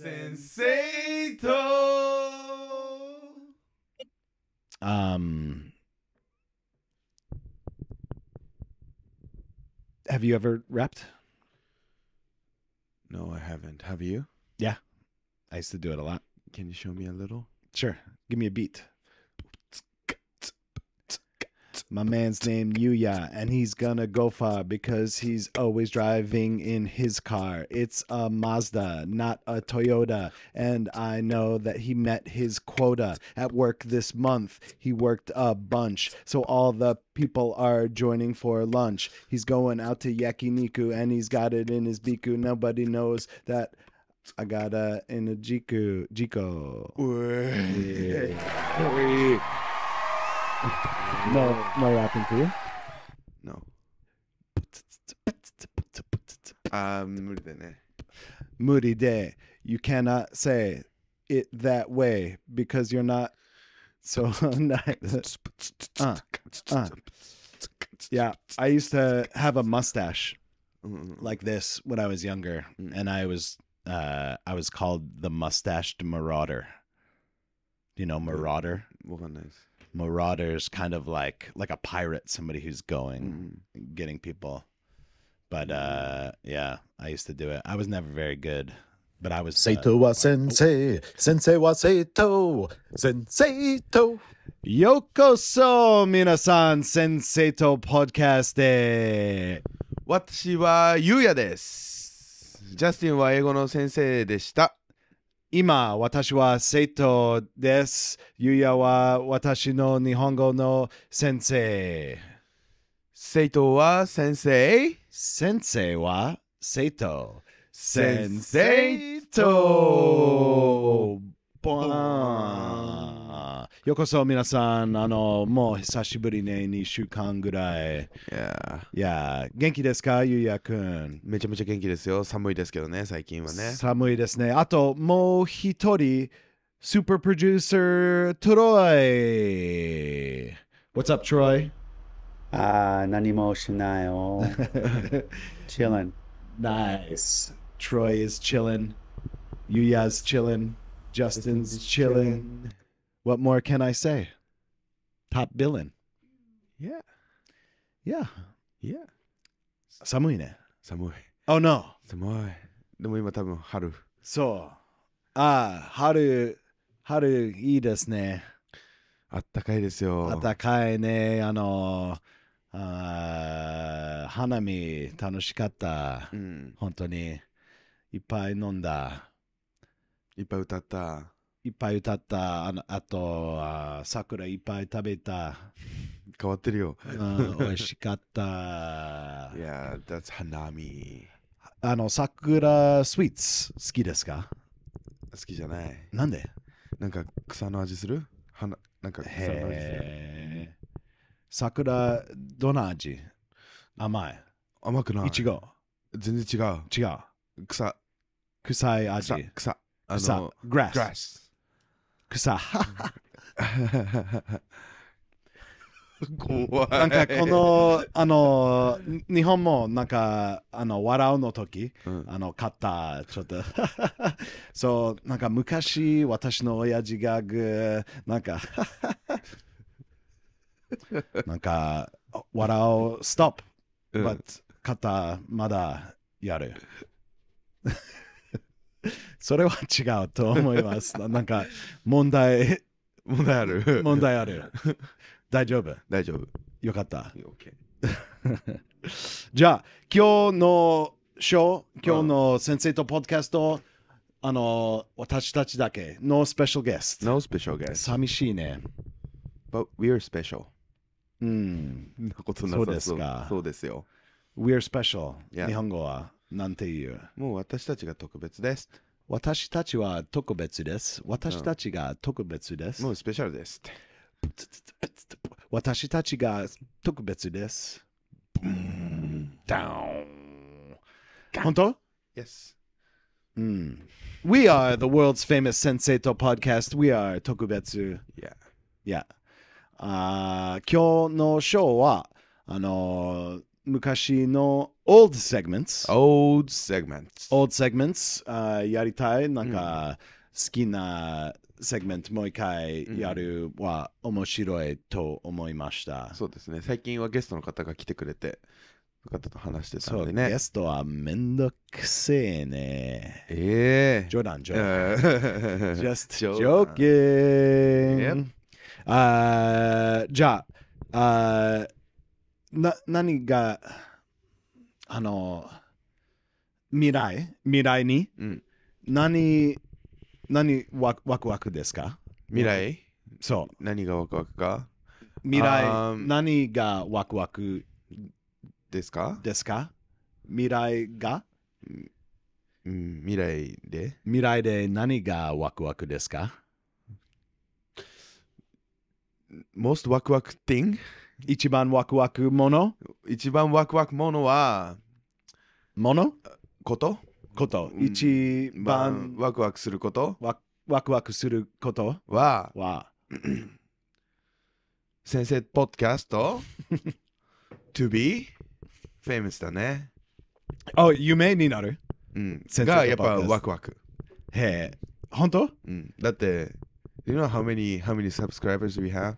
Sensato. Um, have you ever repped? No, I haven't. Have you? Yeah, I used to do it a lot. Can you show me a little? Sure. Give me a beat. My man's name Yuya, and he's gonna go far because he's always driving in his car. It's a Mazda, not a Toyota. And I know that he met his quota at work this month. He worked a bunch, so all the people are joining for lunch. He's going out to yakiniku, and he's got it in his biku. Nobody knows that I got a in a jiku jiko. Yeah. no, no rapping for you. No. Uh, Moody day. You cannot say it that way because you're not so nice. Uh, uh. Yeah, I used to have a mustache like this when I was younger, mm. and I was uh, I was called the mustached marauder. You know, marauder. nice marauders kind of like like a pirate somebody who's going mm getting people but uh yeah i used to do it i was never very good but i was saito uh, wa oh. sensei sensei wa saito sensei to yokoso minasan sensei to podcast de 私はゆうやです。ジャスティンは英語の先生でした。今、私は生徒です。ゆうやは私の日本語の先生。生徒は先生。先生は生徒。先生と。ポン。ようこそ皆さん、あの、もう久しぶりね、2週間ぐらい。いやいや元気ですか、ゆうやくん。めちゃめちゃ元気ですよ。寒いですけどね、最近はね。寒いですね。あと、もう一人、スーパープロデューサー、トロイ。What's up, Troy? ああ、何もしないよ。chillin'. Nice. Troy is chillin'. Yuya's chillin'. Justin's chillin'. What more can I say? Top villain. Yeah. Yeah. Yeah. 寒いね。寒い。Oh no. 寒い。でも今多分春。そう。ああ、春、春いいですね。あったかいですよ。あったかいね。あの、あ花見楽しかった。うん、本当に。いっぱい飲んだ。いっぱい歌った。いっぱい歌った、あのあとあ、桜いっぱい食べた。変わってるよ。美味しかった。いや、that's 花見。あの、桜スイーツ好きですか好きじゃない。なんでなんか草の味する花なんか草の味する。桜、どんな味甘い。甘くない。いちご。全然違う。違う。草。臭い味。草。草。あの、グラス。グラス。草。怖い。なんかこの、あの、日本もなんか、あの、笑うの時、うん、あの、買った、ちょっと そう、なんか昔、私の親父がグなんか なんか、笑う、ストップ、うん、b まだやる。それは違うと思います。なんか、問題、問題ある。問題ある。大丈夫。大丈夫。よかった。じゃあ、今日のショー、今日の先生とポッドキャスト、あの、私たちだけ、ノースペシャルゲスト。ノースペシャルゲスト。寂しいね。But we are special. うん。なことなさそうそうですか。そうですよ。We are special. 日本語は。なんていう。もう私たちが特別です。私たちは特別です。私たちが特別です。もうスペシャルです。私たちが特別です。ブン、ダウン。本当 ?Yes. Mm. We are the world's famous Senseito podcast. We are 特別。Yeah. Yeah. あ今日のショーは、あのー昔の old segments old segments old segments、uh, やりたいなんか、好きなセグメントもう一回やるは面白いと思いました、うん、そうですね最近はゲストの方が来てくれて方と話してたんでねゲストはめんどくせえねええー、冗談冗談 just joking あじゃああな何があの未来未来に、うん、何何ワワクワクですか未来そう何がワクワクか未来何がワクワクですかですか未来が、うん、未来で未来で何がワクワクですか Most ワクワク thing? 一番ワクワクもの一番ワクワクものはものことこと。一番ワクワクすることワクワクワクすることはは、先生ポッドキャスト to be famous だね。あ、夢になるうん、先生がやっぱワクワク。へえ。本当うん、だって、you know how many, how many subscribers we have?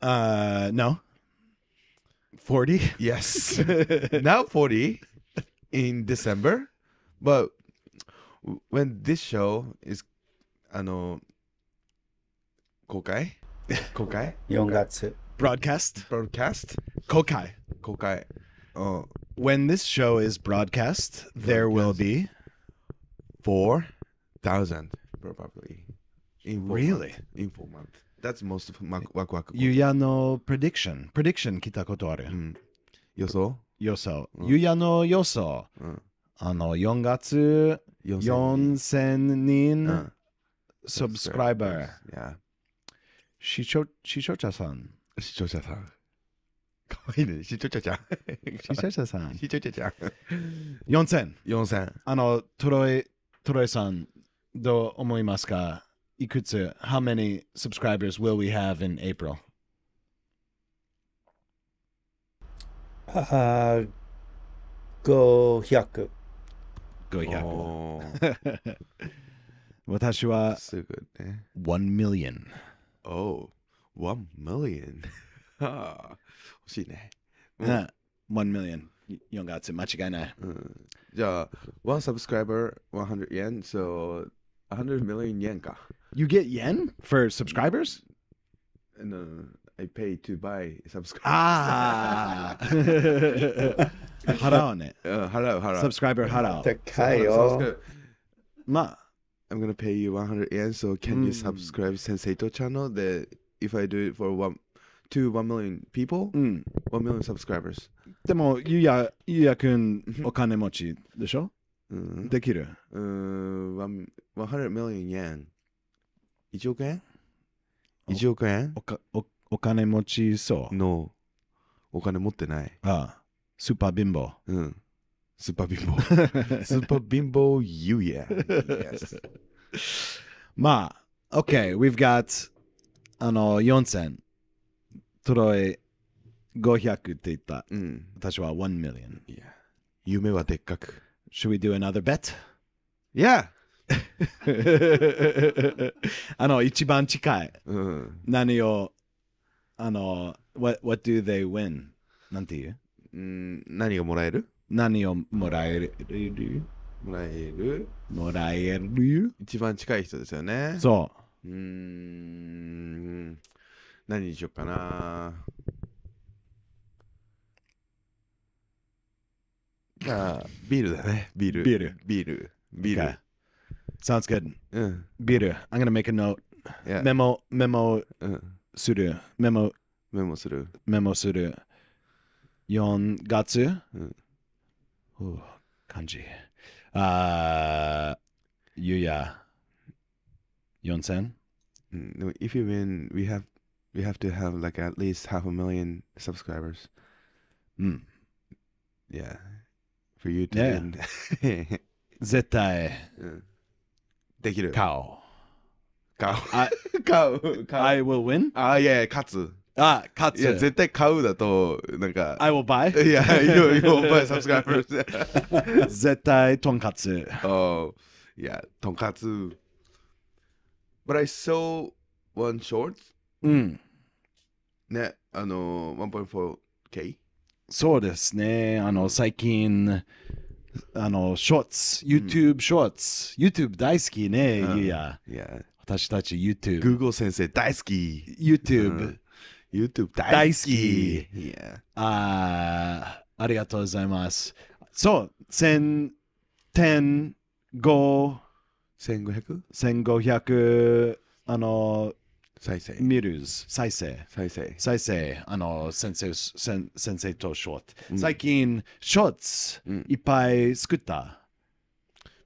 Uh, no. 40? Yes. now 40 in December. But when this show is, あの、公開公開 ?4 月。Broadcast? Broadcast? Oh. when this show is broadcast, there broadcast. will be 4,000 probably. In four really? Month. In four months. That's most of ワクワク。ゆやの prediction。prediction 来たことある。うん、予想予想。ゆやの予想。あの、4月4000人、うん、サブスクライバー。Yeah. 視聴者さん。視聴者さん。かわいいね。しちょちゃちゃ。しちさん。しちょちゃち4000。4000。あの、トロイ、トロイさん、どう思いますか Ikutsu, how many subscribers will we have in April? Uh, go hyaku. Go hyaku. Oh. Watashi wa eh? one million. Oh, one million. Ah. uh, one million. You don't Yongatsu, machigai Yeah. Mm. One subscriber 100 yen, so 100 million yenka. You get yen for subscribers? No, uh, I pay to buy subscribers. Ah. harao ne. Uh, harao, harao. Subscriber hello. Takai yo. Ma. I'm going to pay you 100 yen, so can mm. you hmm. subscribe Sensei To channel? The, if I do it for one, to 1 million people, mm. 1 million subscribers. でも、ゆうや、ゆうやくん、お金持ちでしょうん、できるうん、100 million yen。1億円 ?1 億円おおお金持ちそう。お金持ってない。ああ、スーパー貧乏。うん。スーパー貧乏。スーパー貧乏、you yeah. Yes. まあ、OK, we've got あの4000。トロイ500って言った。うん、私は1 million。Yeah. 夢はでっかく。Should we do another bet? Yeah. あの、一番近い。うん。何を、あの、what, what do they win? なんて言ううん、何をもらえる何をもらえるもらえるもらえる一番近い人ですよね。そう。うん。何にしようかな。Uh, biru だね。ビール。ビール。ビール。ビール。Okay. Sounds good. Uh. ビール。I'm gonna make a note. Yeah. メモ、メモする。メモ。メモする。メモする。4月、うん、漢字。あゆや。4000? Uh. Mm. Uh, mm, no, if you win, we have we have to have like at least half a million subscribers. Mm. Yeah for you to、ね、絶対、うん、できる。買おう。買う。I, I will win? Ah, ah, I will buy? yeah. you will buy subscribers. 絶対、とんかつ。Oh, yeah, とんかつ。But I saw one short. うん。ね、あの、1.4K? Hmm. そうですね。あの、最近、あの、ショーツ、YouTube ショーツ、YouTube 大好きね、うんゆうや。私たち YouTube。Google 先生大好き。YouTube YouTube 大好き。ありがとうございます。そう、千、点、五、1500? 千五百、あの、再生。ルズ。再生。再生。再生。あの、先生、先生とショート。うん、最近、ショーツ、いっぱい作った。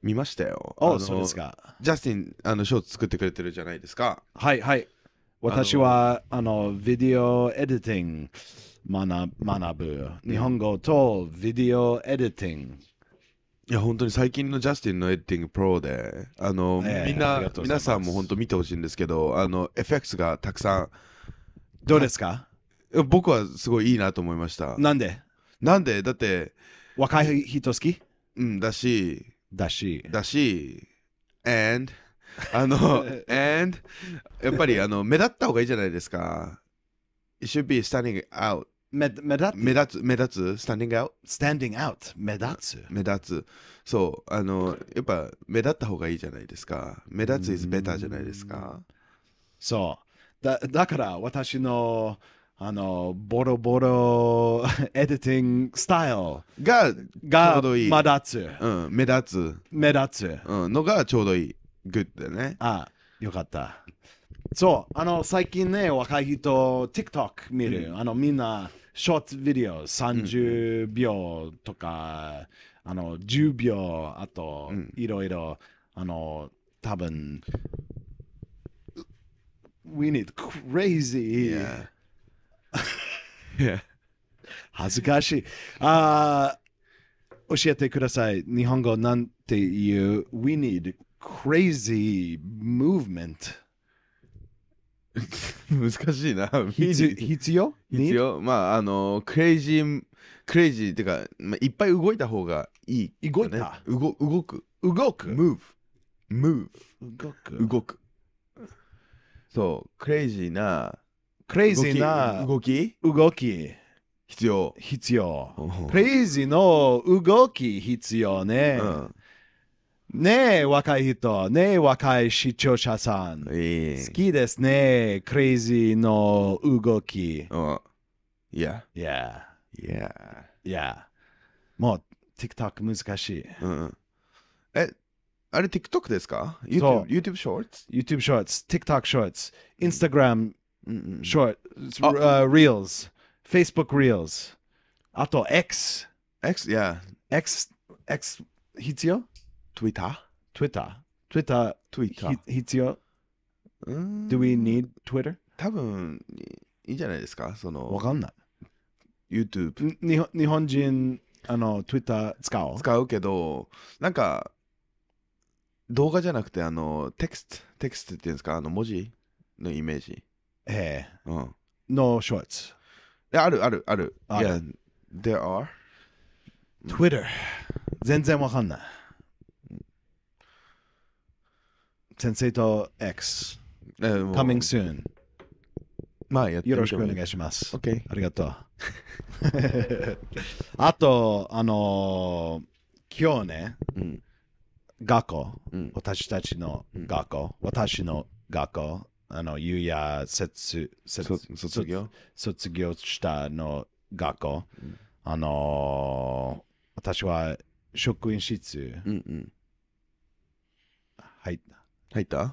見ましたよ。あそうですか。ジャスティン、あの、ショーツ作ってくれてるじゃないですか。はい、はい。私は、あの、ビデオエディティング学ぶ。日本語とビデオエディティング。いや本当に最近のジャスティンのエディティングプロであの、えー、みんな皆さんも本当見てほしいんですけどあのクスがたくさんどうですか僕はすごいいいなと思いましたなんでなんでだって若い人好きうんだしだしだし and あの and やっぱりあの目立った方がいいじゃないですか It should be standing out 目立つ目立つ目立つスタンディングアウトスタンディングアウト目立つ目立つそうあのやっぱ目立った方がいいじゃないですか目立つ is better じゃないですかそうだだから私のあのボロボロエディティングスタイルがが目立つ、うん、目立つ目立つ、うん、のがちょうどいいグッドねあよかったそうあの最近ね若い人 TikTok 見る、うん、あのみんなショーツビデオ30秒とか、うん、あの10秒あといろいろあの多分 We need crazy、yeah. yeah. 恥ずかしいあ教えてください日本語なんていう We need crazy movement 難しいな。必要 必要まあ、あの、クレイジー、クレイジーってか、まあ、いっぱい動いた方がいい、ね、動いた動く。動く ?move。move。動く。動く。そう、クレイジーな。クレイジーな動き動き必要。必要。クレイジーの動き必要ね。うんねえ、若い人、ねえ、若い視聴者さん。ええ好きですね、クレイジーの動き。Oh, yeah. Yeah, Yeah. yeah. もう TikTok 難しい。うんうん。え、あれ eh, ?YouTube う YouTube Shorts? Shorts、Instagram mm. うんうん oh. uh, Reels、Facebook Reels。あと X、X? Yeah. 必要 Twitter? Twitter. Twitter. Twitter. 必要うん ?Do we need Twitter? 多分いいんじゃないですかそわかんない。YouTube 日本日本人、あの、Twitter 使う。使うけどなんか動画じゃなくてあのテクストテクストっていうんですかあの文字のイメージえうんえのショーツ。いあるあるあるあるいや there are Twitter。全然わかんない。先生と X、coming soon。まあ、よろしくお願いします。OK。ありがとう。あと、あのー、今日ね、うん、学校、うん、私たちの学校、うん、私の学校、あの、ゆうや卒卒業卒業したの学校、うん、あのー、私は職員室、うんうん、入 was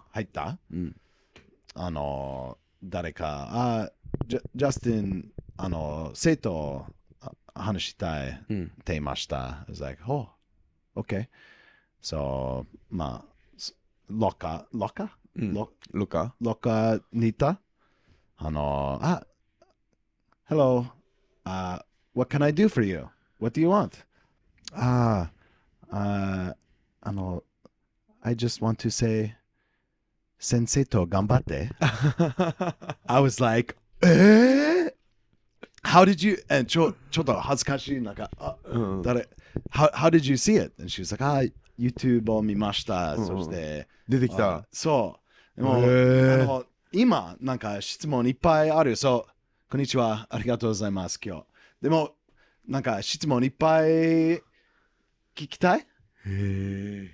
like, oh, okay. So, まあ、s- ロカ、ロカ、うんロルカロカにいたあの、あ、hello, uh, what can I do for you? What do you want? Ah, ああ、ああの、I just want to say 先生と頑張って。I was like, えー How did you, and ちょちょっと恥ずかしい、なんか、あうん、誰 how, how did you see it? And she was like, ah, YouTube を見ました。うん、そして、出てきた。そう。でもえー、あの今、なんか質問いっぱいある。そう、こんにちは。ありがとうございます、今日。でも、なんか質問いっぱい聞きたいへえ。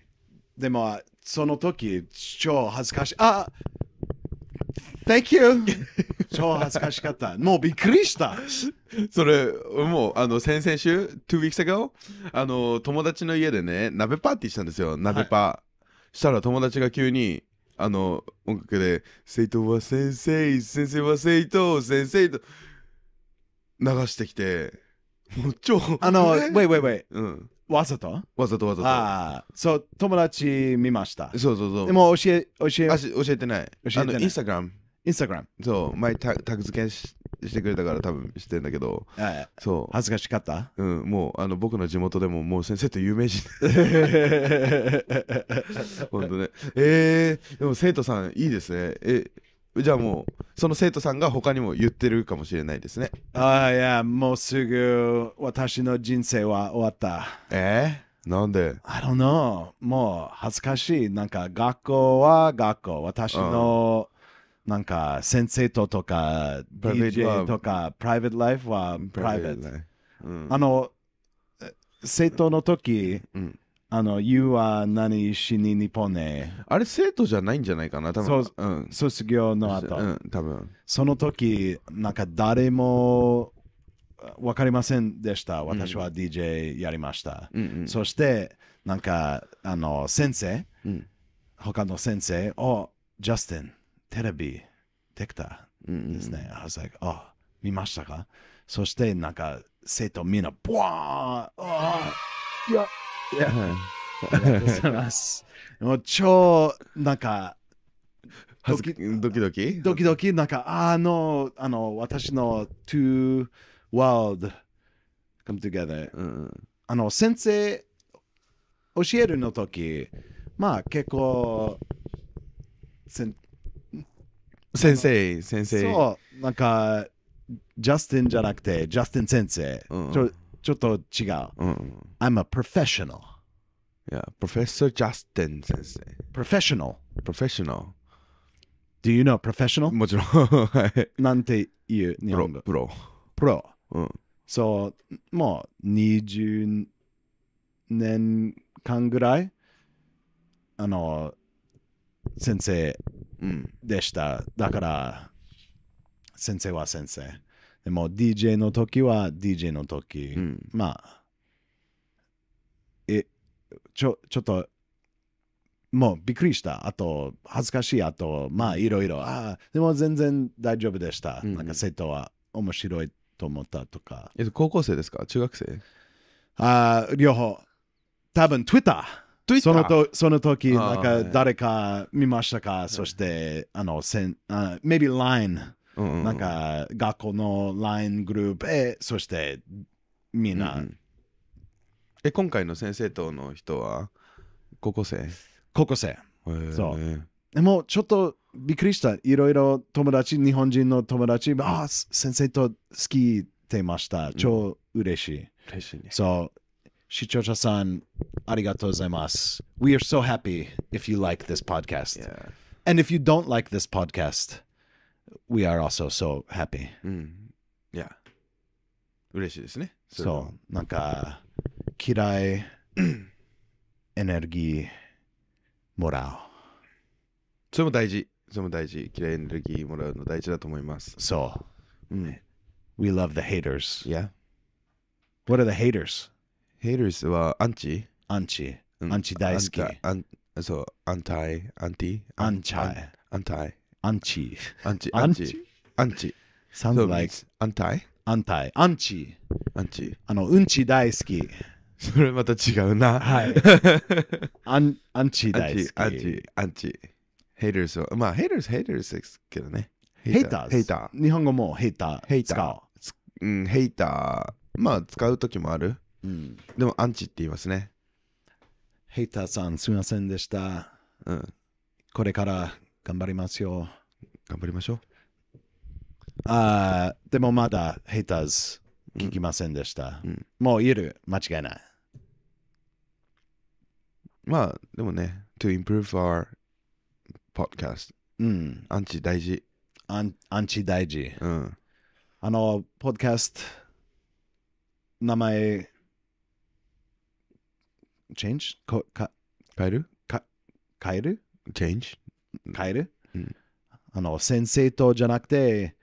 でも、その時、超恥ずかしい。あ Thank you! 超恥ずかしかった。もうびっくりした。それ、もう、あの、先々週、2 weeks ago、あの、友達の家でね、鍋パーティーしたんですよ、鍋パー。はい、したら友達が急に、あの、音楽で、生徒は先生、先生は生徒、先生と、流してきて、もう超。あの、ウェイウェイウェイ。うん。わざとわざとわざと。ああ、そう、友達見ました。そうそうそう。でも教え、教え、教えてない。教えてない。インスタグラム。インスタグラム。そう、前タグ付けししてくれたから多分してんだけど、そう。恥ずかしかったうん、もうあの僕の地元でももう先生って有名人。本当ね。えー、でも生徒さんいいですね。え、じゃあもうその生徒さんが他にも言ってるかもしれないですねああいやもうすぐ私の人生は終わったえー、なんで I don't know もう恥ずかしいなんか学校は学校私の、なんか先生ととか DJ とかプライベートライフはプライベート、うん、あの生徒の時、うんあの、You are 何しに日本ね。あれ生徒じゃないんじゃないかな、多分。そう、うん、卒業の後。うん、多分。その時、なんか誰もわかりませんでした。私は DJ やりました。うんそして、なんか、あの、先生、うん、他の先生、お、ジャスティン、テレビ、テクターですね。あ、うん、like, あ、見ましたかそして、なんか、生徒みんな、ブワーああ、いや、いや、ございます。もう超、なんか、ドキドキドキドキドキなんか、あの、あの、私の two world come together、うん、あの、先生、教えるの時、まあ結構、せん先生、先生。そう、なんか、ジャスティンじゃなくて、ジャスティン先生。うん、ちょっと違う。うん I'm a professional. Professor Justin 先生。Professional. Professional. Do you know professional? もちろん、なんて言う日プロ本語。プロ。プロ。うん。そう、もう20年間ぐらい、あの、先生うん。でした。だから、先生は先生。でも DJ の時は DJ の時、うん、まあえちょちょっともうびっくりしたあと恥ずかしいあとまあいろいろあでも全然大丈夫でした、うん、なんか生徒は面白いと思ったとかえ高校生ですか中学生あ両方多分 Twitter そのとその時、なんか誰か見ましたか、はい、そして、あの、せんあ maybe LINE なんか学校の LINE グループへそしてみんな、うんえ今回の先生との人は高校生高校生、そうでもちょっとびっくりしたいろいろ友達日本人の友達ああ先生と好きってました、超嬉しい嬉しいねそう視聴者さん、ありがとうございます。We are so happy if you like this podcast.、Yeah. And if you don't like this podcast, we are also so happy. うん。Yeah. 嬉しいですね。そそう。なんか、嫌い、エネルギー、もらう。それも大事。それも大事。嫌いエネルギーもらうの大事だと思います。そう。うん。We love the haters. Yeah. What are the haters? Haters はアンチアンチ。アンチ大好き。そう、アンタイ、アンティアンチャイ。アンタイ。アンチ。アンチ。アンチ。アンチ。サンドライス。アンタイアンタイ。アンチ。アンチ。あの、うんち大好き。それまた違うな。はい。アンアンチ大好き。アンチ。アンチ。ヘイターズまあ、ヘイターズ、ヘイターズですけどね。ヘイターズ。ヘイター。日本語もヘイター。ヘイター。うん、ヘイター。まあ、使う時もある。うん、でも、アンチって言いますね。ヘイターさん、すみませんでした。うん、これから頑張りますよ。頑張りましょう。あでもまだヘイターズ聞きませんでした。うんうん、もういる、間違いない。まあ、でもね、to improve our podcast。うん。アンチ大事。アンアンチ大事。うん。あの、ポッドキャスト、名前、チェンジ変える変える change? 変える、うん、あの先生とじゃなくて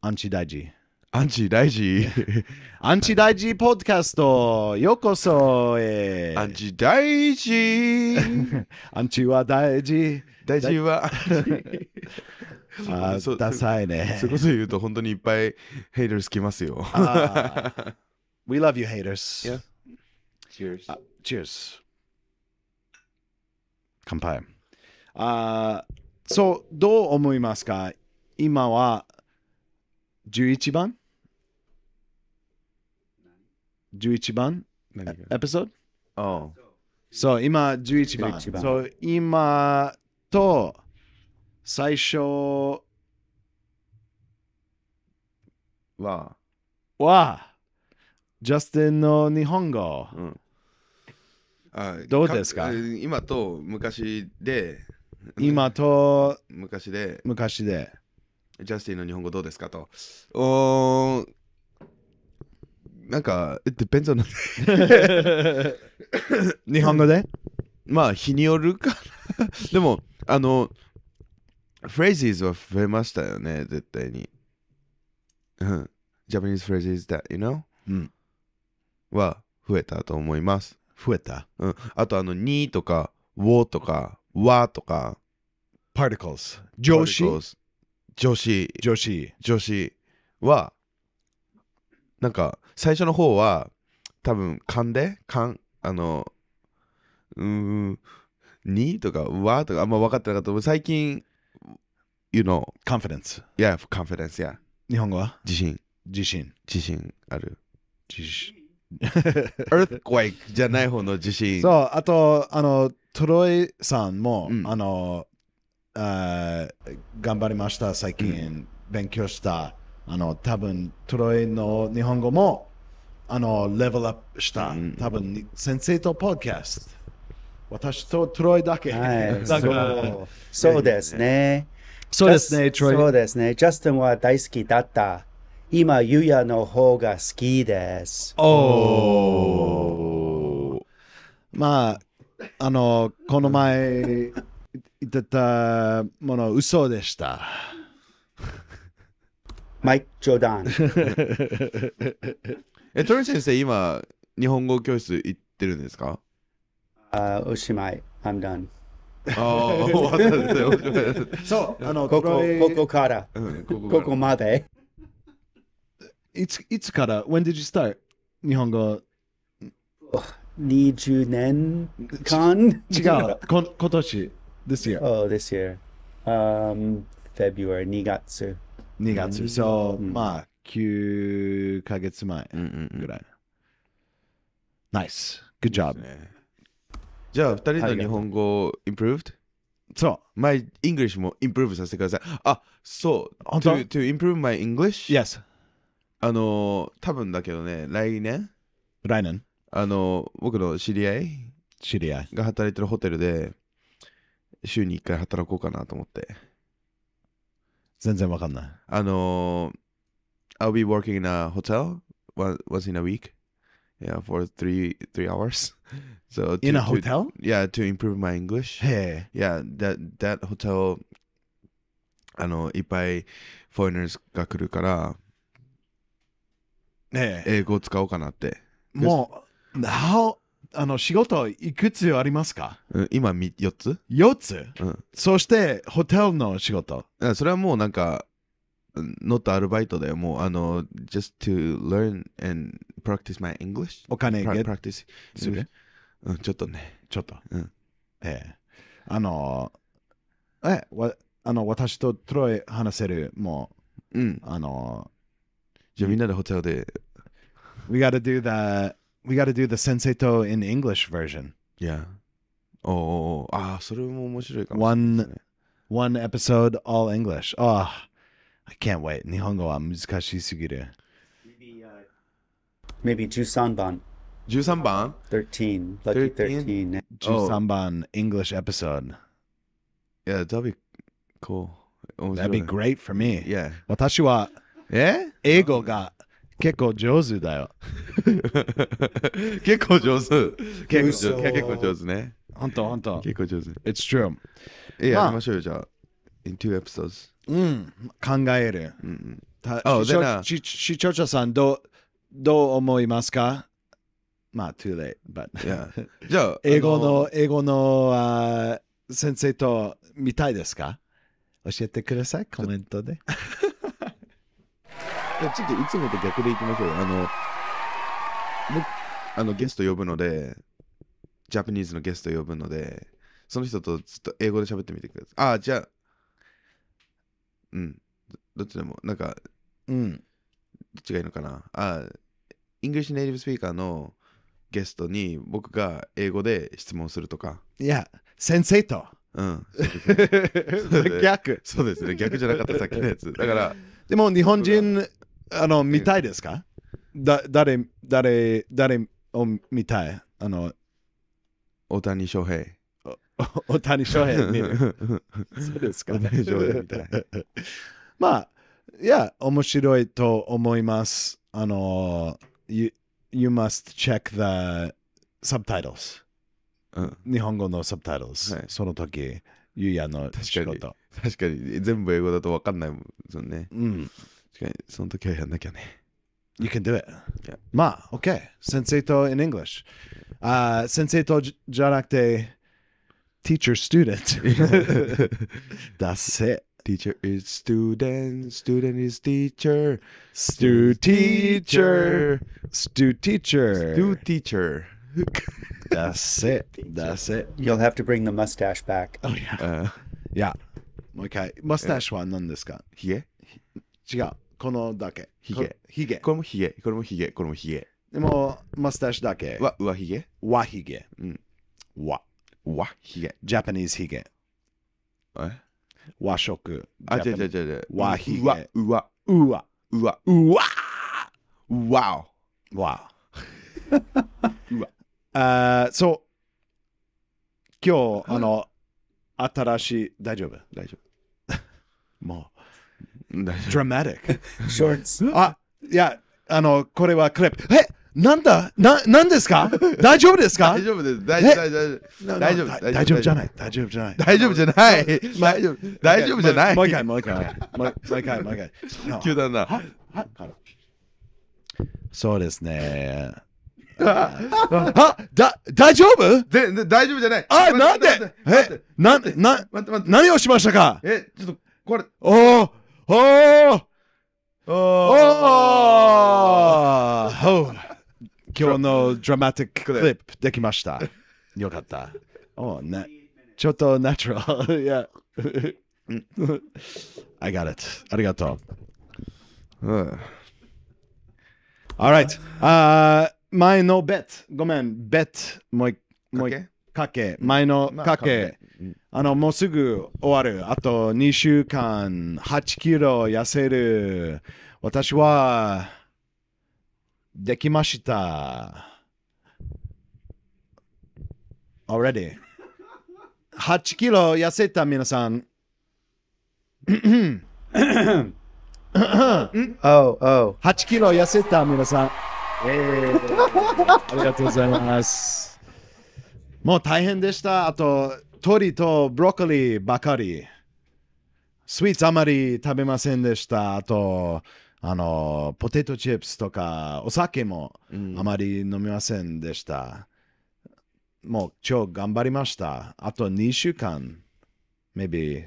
アンチ大事アンチ大事アンチ大事ポッドキャストようこそ、えアンチ大事アンチは大事大事はあダサいねそういうこと言うと本当にいっぱいヘイターズ来ますよ We love you haters、yeah. Cheers、Cheers 乾杯あそう、どう思いますか今は11番 ?11 番エピソード、oh. そう、今11番。11番そう、今と最初は、は、ジャスティンの日本語。うん、どうですか今と昔で今と昔で昔でジャスティンの日本語どうですかとおなんか it depends on 日本語で まあ日によるか でもあのフレーズは増えましたよね絶対にうんジャパニーズフレ e ズ that you know、うん、は増えたと思います増えたうんあとあの「に」とか「を」とかわとか particles 上司 p a r t i c 上司はなんか最初の方は多分勘で勘あのうーんにとかわとかあんま分かってなかったけど最近 you know confidence yeah confidence yeah 日本語は地震。地震。地震ある地震。earthquake じゃない方の地震。そうあとあのトロイさんも、うんあのあ頑張りました最近、勉強したあの多分トロイの日本語もあのレベルアップした、ん多分先生とポッドキャスト私とトロイだけ、はい、だからそうそうですね。そうですね、トロイ。そうですね。ジャスティンは大好きだった。今、ユヤの方が好きです。おーまああの、この前言ってたもの、嘘でした。マイク・ジョーダン。え、トリ先生、今、日本語教室行ってるんですかあ、おしまい。I'm done. あ終わったそう、あの、ここ、ここから、ここまで。いつ、いつから、when did you start? 日本語。20年間違うこ、今年、this year. Oh, this year. Um, February, 2月。2月、うん、そう、うん、まあ、9ヶ月前ぐらい。ナイス、good job。ね、じゃあ、2人の日本語、improved? そう。My English も improve させてください。あ、そう。To, to improve my English? Yes. あの、多分だけどね、来年来年あの僕の知り合い知り合いが働いてるホテルで週に1回働こうかなと思って全然わかんないあの I'll be working in a hotel once in a week yeah for three three hours so to, in a hotel to, yeah to improve my English hey yeah that that hotel あのいっぱい foreigners が来るから英語を使おうかなってもう How あの仕事いくつありますか、うん、今4つ ?4 つ、うん、そしてホテルの仕事。それはもうなんか、ノットアルバイトだよ。もうあの、just to learn and practice my English. お金 p r practice する、うん、ちょっとね。ちょっと。うん、ええあの、え、わあの私とトロイ話せる、もう、うん、あの、じゃあみんなでホテルで。We gotta do that. we got to do the senseito in English version. Yeah. Oh, oh, oh, oh. ah, One, one episode all English. Oh, I can't wait. Nihongo wa muzukashii sugiru. Maybe, uh, maybe Jusanban. Jusanban? 13. Lucky 13. 13. Jusanban oh. English episode. Yeah, that'd be cool. That'd be great for me. Yeah. Watashi wa yeah? eigo ga 結構上手だよ。結構上手。結構結構上手ね。本当本当。結構上手。It's true. え、やりましょうよ、じゃあ。In two episodes. うん、考える。うん、視聴者さんどう、どう思いますかまあ、too late, but. じゃあ、英語の、英語のあ先生と見たいですか教えてください、コメントで。ちょっといつもと逆でいきましょう。あの、あの、ゲスト呼ぶので、ジャパニーズのゲスト呼ぶので、その人とずっと英語で喋ってみてください。あ、あじゃあ、うん。どっちでも、なんか、うん。どっちがいいのかな。あ、イングリッシュネイティブスピーカーのゲストに僕が英語で質問するとか。いや、先生と。うん。逆。そうですね。逆じゃなかった、さっきのやつ。だから、でも日本人あの、見たいですかだ誰、誰、誰を見たいあの、大谷翔平。大谷翔平見る。そうですか、大谷翔平みたい。まあ、いや、面白いと思います。あの、you, you must check the subtitles、うん。日本語の subtitles、はい、その時、ゆうやの仕事。確かに、確かに全部英語だと分かんないもんね。うん。You can do it. Yeah. Ma, okay. Senseito in English. Uh, senseito janakte teacher student. That's it. Teacher is student, student is teacher, stu teacher, stu teacher, stu teacher. That's it. That's it. You'll have to bring the mustache back. Oh yeah. Uh, yeah. Okay. Mustache は何ですかひげ違う。このだけ。ひげ。ひげ。これもひげ。これもひげ。これもひげ。でも、マスターシュだけ。わ、わひげわひげ。うん。わ。わひげ。ジャパニーズひげ。え和食。あ、違う違う違う。和ひげ。うわ、うわ。うわ。うわ。うわ。わわお。うわ。あ、そう。今日、あの、新しい、大丈夫大丈夫。も dramatic. Shorts. あ、いや、あの、これはクレップ。えなんだな、なんですか大丈夫ですか大丈夫です。大丈夫、大丈夫。大丈夫。大丈夫じゃない。大丈夫じゃない。大丈夫じゃない。大丈夫。大丈夫じゃない。もう一回、もう一回。もう一回、もう一回。急だな。そうですね。あ、だ、大丈夫で、大丈夫じゃない。あ、なんでえ、なんで、な、何をしましたかえ、ちょっと、これ。おー。おおおお今日のドラマティッククリップできました。よかった。おね。ちょっとナチュラル。いや。I got it. ありがとう。うん。Alright. あ前のベッごめん。ベッもう一回。かけ、前のかけ、あの、もうすぐ終わる。あと2週間、8キロ痩せる。私は、できました。already。8キロ痩せた皆さん。oh, oh. 8キロ痩せた皆さん。ありがとうございます。もう大変でした。あと、鳥とブロッコリーばかり。スイーツあまり食べませんでした。あと、あの、ポテトチップスとか、お酒もあまり飲みませんでした。うん、もう超頑張りました。あと2週間、maybe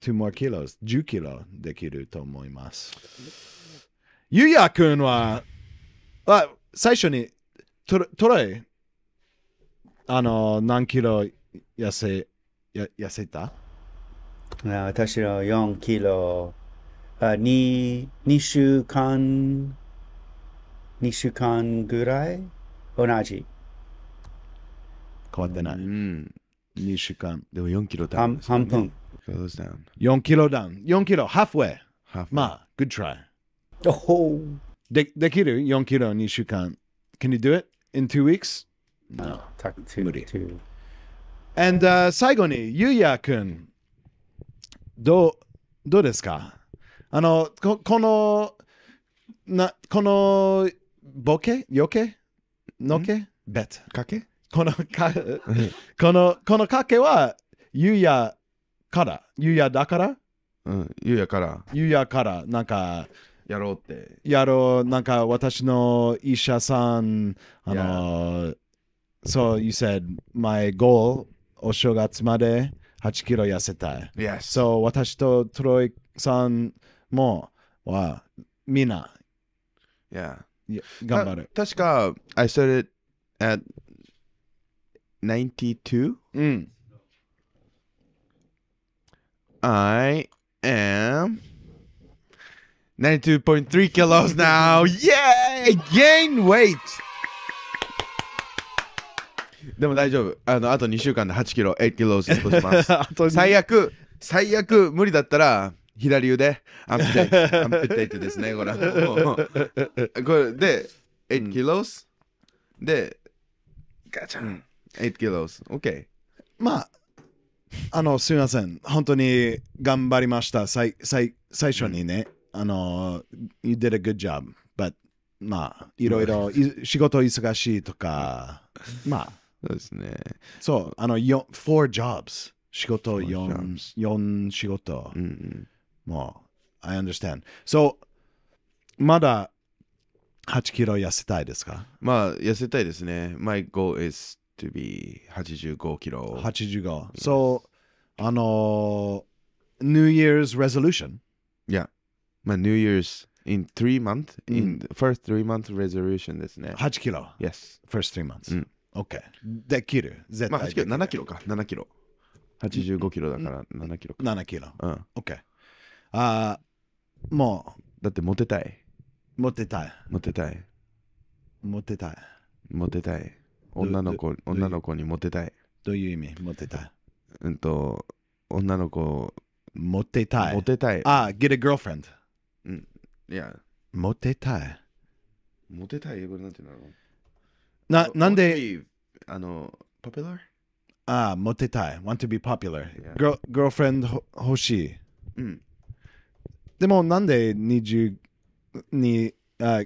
2 more kilos、10キロできると思います。ゆうやくんは、あ最初にトロトロイあの、何キロ痩せ、や痩せた私の4キロ、あ 2, 2週間、2週間ぐらい同じ。変わってない。うん、2週間。でも4キロダウン、ね、半分。4キロダウン。4キロ、ハーフウェイ。まあ、good try. お h でできる ?4 キロ2週間。Can you do it in two weeks? なあ無理。And、uh, 最後に、ゆうやくん、どうどうですかあのこ、この、なこの、ボケよけのけベッかけこのかこの、このかけは、ゆうやから、ゆうやだからうん、ゆうやから。ゆうやから、なんか、やろうって。やろう、なんか私の医者さん、あの、so you said my goal oshogatsu made 8キロ痩せたい。Yes. So 私とトロイさんもはみんな Yeah. 頑張る。確か uh, I started at 92? Mm. I am 92.3 kilos now. Yeah, Gain weight! でも大丈夫。あの、あと2週間で8キロ、8キロセットします。最悪、最悪、無理だったら、左腕、アンプテイト、アンプテイトですね、これ。これで、8キロうん、で、ガチャン、8キロ OK。まあ、あの、すみません。本当に頑張りました。最最最初にね、あの、you did a good job. But まあ、いろいろ仕事忙しいとか、まあ、ですね。そう、あの、よ four jobs。仕事 Four 4, jobs. 8キロ痩せたいてすかまあ痩せたいてすね my goal is to be 85キロ。?85。So, あのー、New Year's resolution? まあ、New Year's in three month、in the three month resolution ですね。8キロ。yes. First three months. OK。できる。絶まあ、対8キロ、る。7キロか、7キロ。85キロだから7キロか。7キロ。うん。OK。ああ、もう。だってモテたい。モテたい。モテたい。モテたい。モテたい。女の子、女の子にモテたい。どういう意味モテたい。うんと、女の子、モテたい。モテたい。ああ、get a girlfriend。うん。いや、モテたい。モテたい英語でなんて言うんだろう。ななんであの、popular? ああ、モテたい。want to be popular. Yeah. girlfriend 欲しい。うん。でもなんで二十二、あ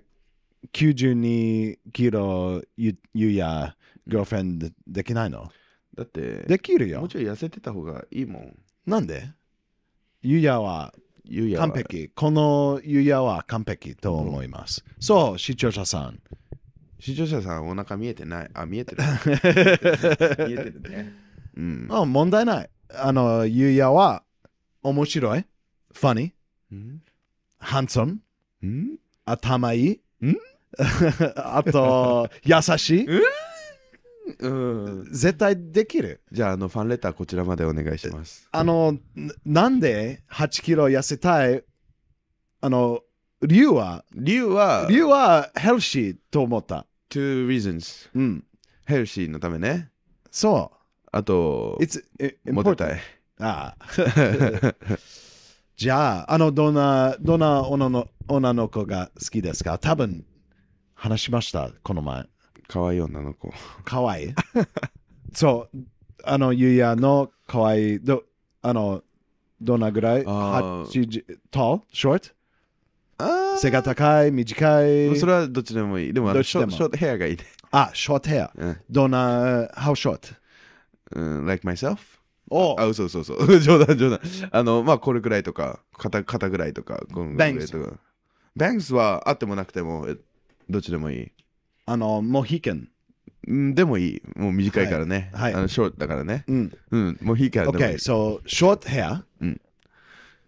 92キロゆゆや girlfriend できないのだってできるよ。もうちょい痩せてた方がいいもん。なんでゆやは完璧。このゆやは完璧と思います。そう、視聴者さん。視聴者さんお腹見えてない。あ、見えてる。見えてるね。うん。あ、問題ない。あの、ゆうやは面白い、ファニーハンソン、頭いい、ん あと、優しい。うん、絶対できるじゃああのファンレターこちらまでお願いしますあのなんで8キロ痩せたいあの理由は理由は理由はヘルシーと思った two reasons うんヘルシーのためねそうあと It's i- モテ i m o r t a n t たいああ じゃああのどんなどんな女の女の子が好きですか多分話しましたこの前可愛い女の子可愛いい そうあのゆうやの可愛いどあのどんなぐらいあー ?80 tall? s h 背が高い、短い。それはどっちでもいい。でも、どっちシでョもショートヘアがいいあ、ショートヘアうん。どんな、how short? うん、like myself? おあ、嘘嘘嘘。冗談冗談。あの、まあ、これくらいとか、肩肩ぐらいとか、こんぐらいとか。バンクスはあってもなくても、えどっちでもいい。あの、モヒケン。うん、でもいい。もう短いからね。はいはいあのショートだからね。うん。うん、もういいからでもいい。Okay, so short hair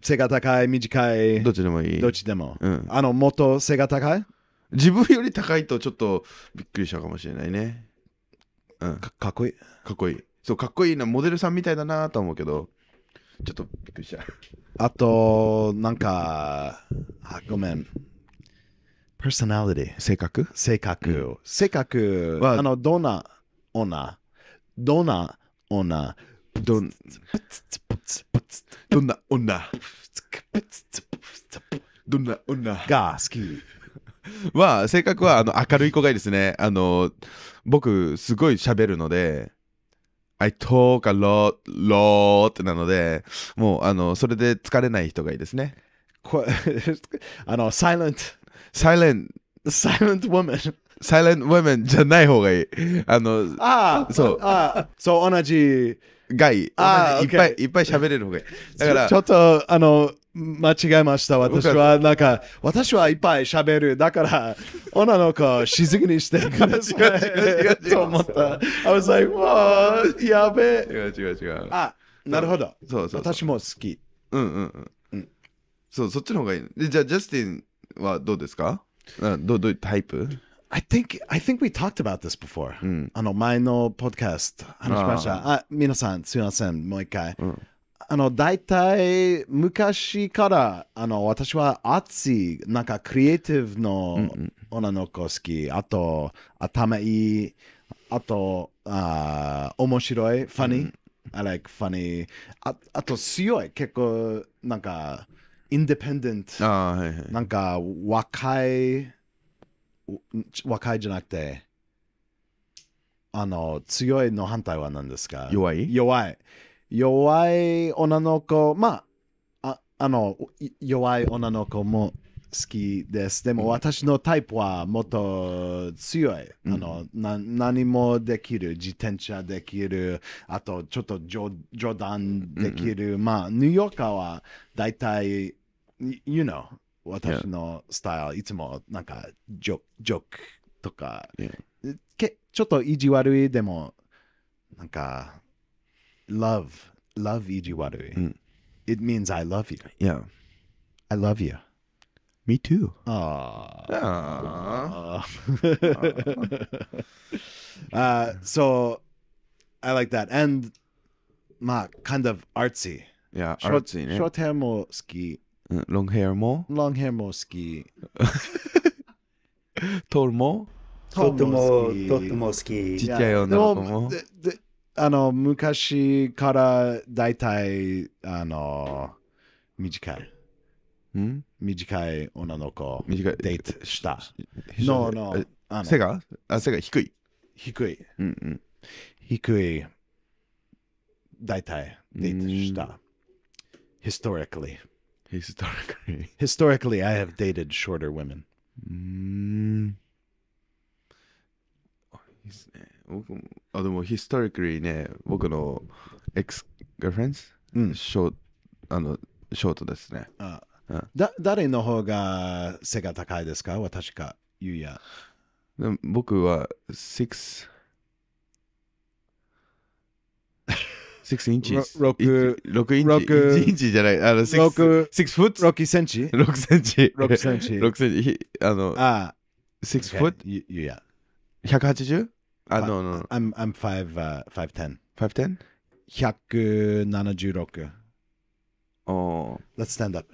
背が高い、短い、どっちでもいい。どっちでも。うんあの、もっと背が高い自分より高いとちょっとびっくりしたかもしれないね。うん、かかっこいい。かっこいい。そう、かっこいいな、モデルさんみたいだなと思うけど、ちょっとびっくりした。あと、なんか、あごめん。パーソナリティ。性格性格。性格、はあの、どんな女どんな女どんどんな女どんな女が好きは性格はあの明るい子がいいですねあの僕すごい喋るので I talk a lot, lot なのでもうあのそれで疲れない人がいいですね あの silent silent silent woman サイレント・ウェメンじゃない方がいい。あの、ああ、そう。ああ、そう、同じ。がいい。ああ、いっぱい、いっぱい喋れる方がいい。だから。ちょっと、あの、間違えました。私は、なんか、私はいっぱい喋る。だから、女の子、静かにしてください。違う違う違う。と思った。I was like, わあ、やべえ。違う違う違う。あ、なるほど。そうそう。私も好き。うんうんうん。うん、そう、そっちの方がいい。じゃあ、ジャスティンはどうですかどどういうタイプ I think, I think we talked about this before.、あの、前のポッドキャスト話しました。あ皆さん、すみません、もう一回。うん、あの、たい昔から、あの、私は熱い、なんか、クリエイティブの女の子好き、あと、頭いい、あと、あ面白い、ファニー。うん I like funny ああと強い結構なんかインディペンデント、はいはい、なんか若い若いじゃなくて、あの、強いの反対は何ですか弱い弱い。弱い女の子、まあ、あの、弱い女の子も好きです。でも私のタイプはもっと強い。うん、あのな何もできる。自転車できる。あとちょっと冗談できる。うんうん、まあ、ニューヨーカーは大体、you know、私のスタイル、いつもなんかジョジョックとか、けちょっと意地悪いでもなんか love love It means I love you yeah I love you me too ああ uh, so I like that and まあ kind of artsy yeah artsy ね商店も好きうん、ロングヘアもロングヘアも好き。トールもとっても、とっても好き。ちっちゃい女の子も。あの昔から大体、あの短い。ん短い女の子短いデートした。ののあ背があ背が低い。低い。うんうん、低い。大体、デートした。historically。Historically. Historically, I have dated shorter women. うーん。いいっすね。僕あ、でも、historically ね、僕の ex-girlfriends、ううんん、ショーあの、ショートですね。あうだ誰の方が背が高いですか私か、ゆうや。でも僕は six 6 inches. 6, 6インチ。6インチじゃない。あの、6, 6, uh, 6 foot? 6センチ ?6 センチ。6センチ。6センチ。あの、ああ。6 foot? Okay. Yeah. 180? あ、no, ah, no. I'm, I'm 5, uh, 5'10. 5'10? 176. Oh. Let's stand up.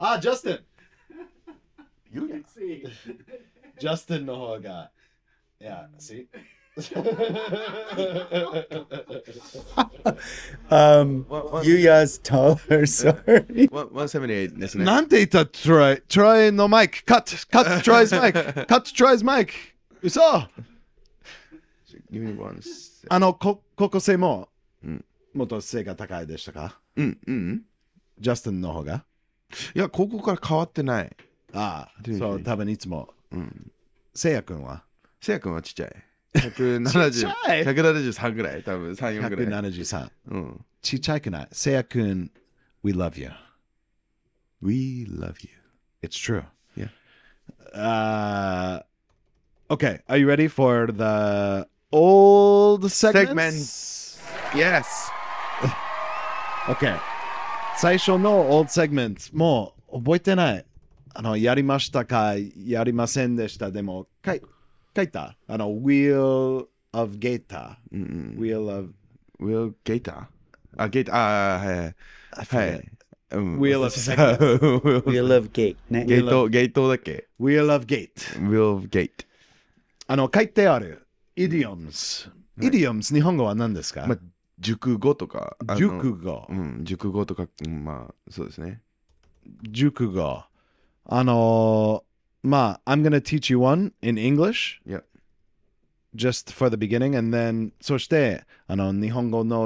Ah, Justin! you can see. Justin の方が。Yeah, see? um, what, what, Yuya's taller, sorry. What, 178ですね。なんて言った ?try, try のマイク !cut! cut! tries mic! cut! tries mic! 嘘 Give me one あの、こ高校生も、うん、もっと背が高いでしたかうん、うん。ジャスティンの方がいや、高校から変わってない。ああ、そう、多分いつも。うん。せいやくんはせやくんはちっちゃい。170 173ぐらい、ぶん3、4ぐらい。173。うん。ちっちゃいくない。せやくん、We love you. We love you. It's true. Yeah. okay. Are you ready for the old segments? segments. Yes. okay. 最初の old segments もう覚えてない。あの、やりましたかやりませんでした。でも、かい。書いたあの、Wheel of Gator。うんうん、Wheel of... Wheel Gator? あ、Gator。あ、はい。はい。Wheel of Second. Wheel of Gate. ね。ゲート、ゲートだっけ ?Wheel of Gate。Wheel of Gate。あの、書いてある。Idioms。Idioms、日本語は何ですか、まあ、熟語とか。熟語。うん、熟語とか、まあ、そうですね。熟語。あのー Ma, I'm going to teach you one in English. Yep. Just for the beginning, and then ano no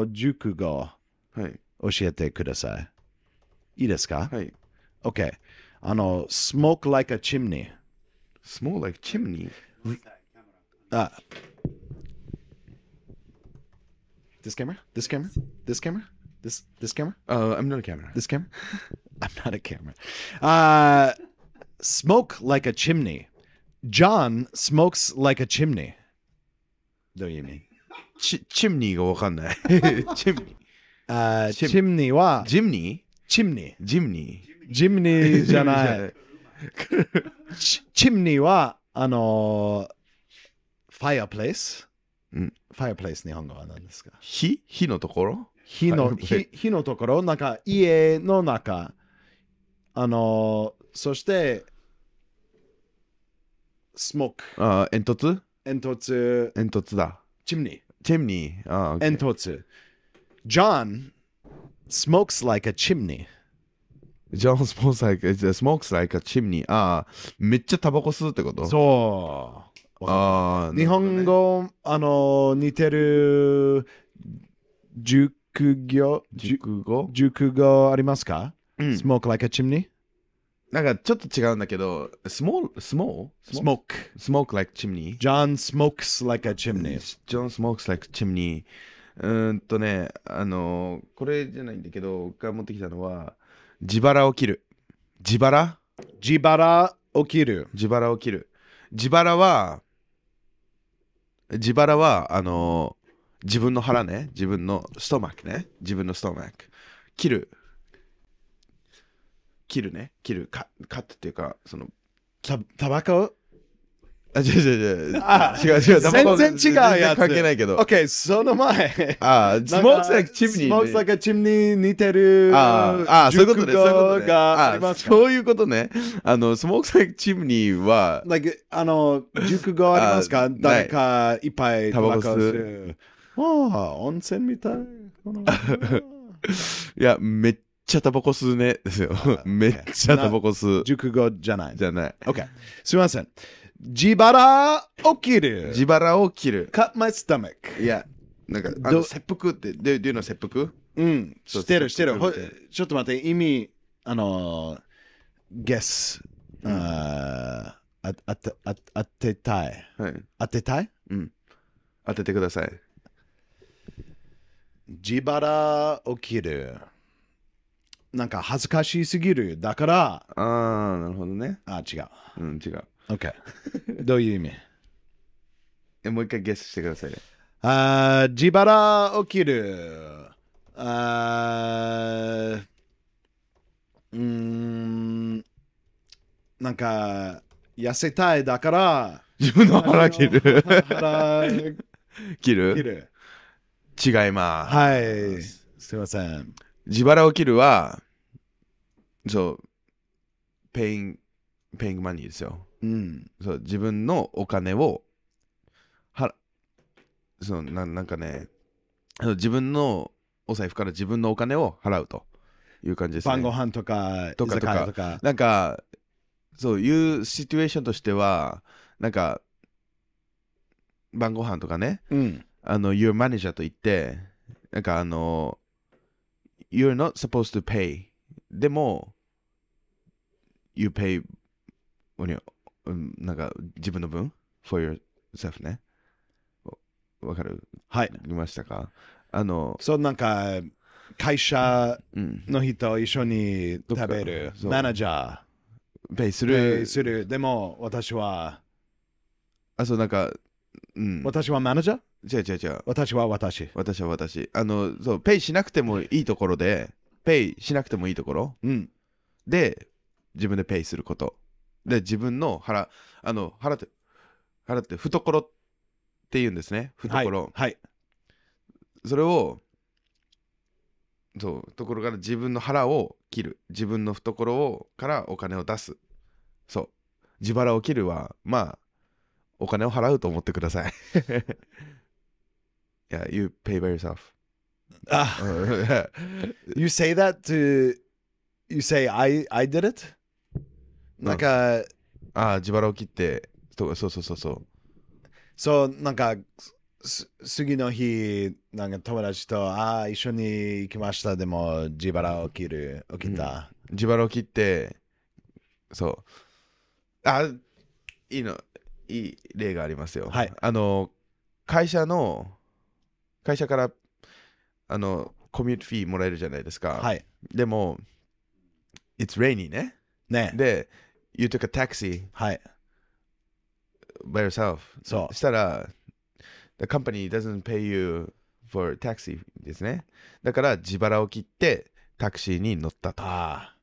oshiete kudasai. Okay. Ano smoke like a chimney. Smoke like chimney? Ah. This camera this camera this camera this this camera uh i'm not a camera this camera i'm not a camera uh smoke like a chimney. John smokes like a chimney. どういう意味チチムニーがわかんない。チムニー。あーチチムニーは、ジムニーチムニー。ジムニー。ジムニーじゃない。チチムニーは、あのー、ファイアプレイス。うんファイアプレイス日本語は何ですか火火のところ火の、f i 火のところ、なんか家の中、あのー、そして smoke. Uh, 煙突煙突。煙突だ。chimney. Chimney. Ah, okay. 煙突。John smokes like a chimney. John smokes like, smokes like a chimney. ああ、めっちゃタバコ吸うってことそう。ああ、日本語、あの、似てる熟語、熟語熟語ありますか、うん、?smoke like a chimney? なんかちょっと違うんだけど、スモースモースモーク。スモーク like chimney。j o h smokes like a chimney. smokes like chimney. うんとね、あの、これじゃないんだけど、が持ってきたのは、自腹を切る。自腹自腹を切る。自腹を切る。自腹は、自腹は、あの、自分の腹ね、自分のストマックね、自分のストマック。切る。切るね切るカカットっていうかそのタタバコをあ、違う違う違う。あ違う違う。全然違うやつ。関係ないけど。OK、その前。あ、スモークスラチムニー。スモークスラチムニー似てる。ああ、そういうことね。そういうことね。あそういうことね。あの、スモークスラチムニーは。like、あの、熟語ありますか誰かいっぱいタバコ吸う。ああ、温泉みたい。いや、めっちゃタバコ吸うねですよ。めっちゃタバコ吸う。熟語じゃない。じゃない。OK。すみません。自腹を切る。自腹を切る。cut my stomach。いや、なんか、あの切腹って、ど o do y 切腹うん。してるしてる。ちょっと待って、意味、あの、guess、あて当てたい。はい、当てたいうん。当ててください。自腹を切る。なんか恥ずかしすぎる。だから、ああ、なるほどね。あ違う。うん、違う。OK。どういう意味もう一回ゲスしてくださいね。あ自腹を切る。あうん、なんか、痩せたいだから、自分の腹切る。腹切る切る違います。はい。すいません。自腹を切るは、そう、ペイン、ペイングマニーですよ。うん。そう、自分のお金を、はそう、ななんかね、自分のお財布から自分のお金を払うという感じですね。晩ご飯とか、とかとか、とかなんか、そういうシチュエーションとしては、なんか、晩ご飯とかね、うん、あの、Your Manager と言って、なんかあの、you're not supposed to pay でも you pay when you なんか自分の分 for yourself ねわかるはいいましたかあのそうなんか会社の人一緒に食べる、うん、マネージャーペイするするでも私はあそうなんか、うん、私はマネージャー違う違う違う。私は私。私は私。あの、そう、ペイしなくてもいいところで、ペイしなくてもいいところ、うん、で、自分でペイすること。で、自分の腹あの、腹って、腹って、懐って言うんですね。懐。はい。はい、それを、そう、ところから自分の腹を切る。自分の懐をからお金を出す。そう。自腹を切るは、まあ、お金を払うと思ってください Yeah, you pay by yourself. Uh, you say that to you say I I did it? なんか、ああ、自腹を切って、そうそうそうそう。そう、なんか、す次の日、なんか友達と、ああ、一緒に行きました、でも自腹を切る、起きた。うん、自腹を切って、そう。あいいの、いい例がありますよ。はい。あの、会社の、会社からあのコミュニティフィーもらえるじゃないですか。はい、でも、It's rainy ね。ねで、You took a taxi、はい、by yourself. そう。したら、The company doesn't pay you for taxi ですね。だから自腹を切ってタクシーに乗ったと。ああ。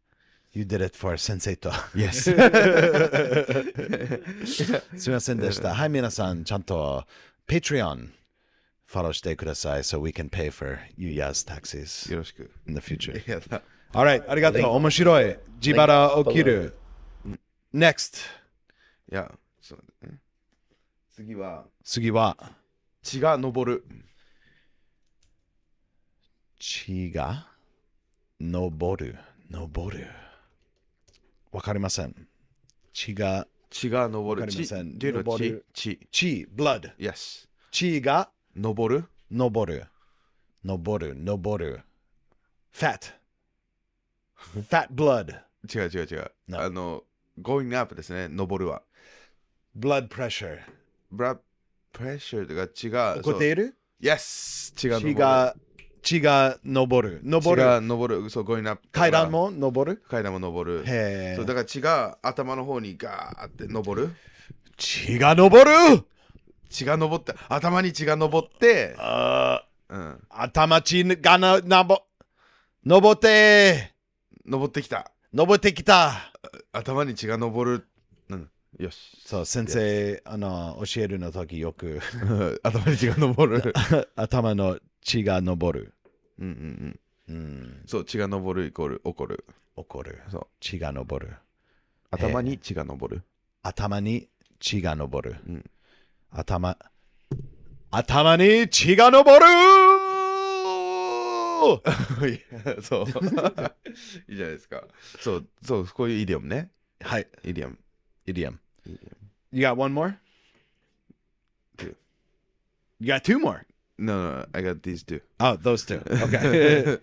You did it for 先生と。Yes. すみませんでした。はい、皆さん、ちゃんと Patreon。フォローしてください。So we can pay for y u y e s taxes よろしく。in the future. Alright, ありがとう。面白い。自腹起きる。Next. いや、そう次は、次は、血が昇る。血が昇る。昇る。わかりません。血が血が昇わかりません血っていうのは血血。血、blood。Yes. 血が登る登る登る登る fat fat blood 違う違う違う、No. あの going up ですね登るは blood pressure blood pressure と違う怒っている Yes 違う血が血が上る上る違るう登るそう going u 階段も上る階段も登るへそうだから血が頭の方にガーって登る血が上る血が上って頭に血が上ってあ、うん、頭血がななぼ上って上ってきた上ってきた頭に血が上る、うん、よしそう先生あの教えるの時よく 頭に血が上る 頭の血が上るうんうんうん、うん、そう血が昇るイコール怒る怒るそう血が昇る頭に血が昇る、頭に血が昇る、うん頭、頭に血が昇るいそう。いいじゃないですか。そう、そう、こういうイディオムね。はい。イディオム。イディオム。You got one more? Two. You got two more? No, no, I got these two. Oh, those two. Okay.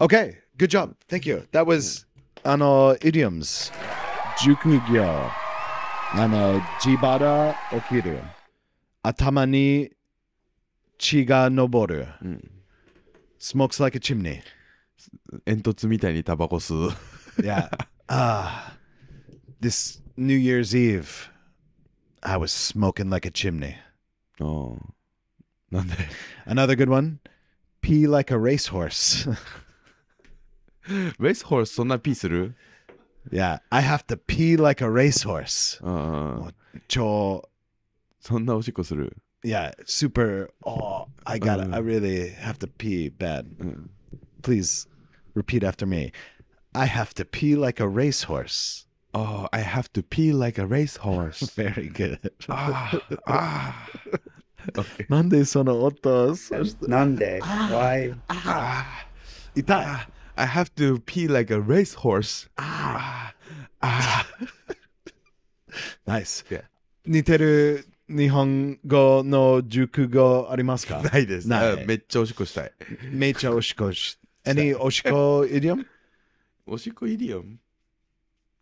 okay. Good job. Thank you. That was on idioms. Jukugyo. I'm Okiru. Atama ni chiga noboru. Mm. Smokes like a chimney. 煙突みたいにタバコ吸う Yeah. Ah. this New Year's Eve, I was smoking like a chimney. ああなんで oh. Another good one. Pee like a racehorse. Racehorse? So レースホースそんなピーする yeah. I have to pee like a racehorse. うんうんうん uh-huh. oh, そんなおしっこする Yeah, super. Oh, I got to I uh. really have to pee bad. Uh. Please repeat after me. I have to pee like a racehorse. Oh, I have to pee like a racehorse. Very good. Ah, ah. Nande. Ah. Why? Ah, ah. ah. I have to pee like a racehorse. Ah, ah. ah. Nice. Yeah. 似てる日本語の熟語ありますかないです。ない。めっちゃおしっこしたい。めっちゃおしっこし。any おしっこイディオムおしっこイディオム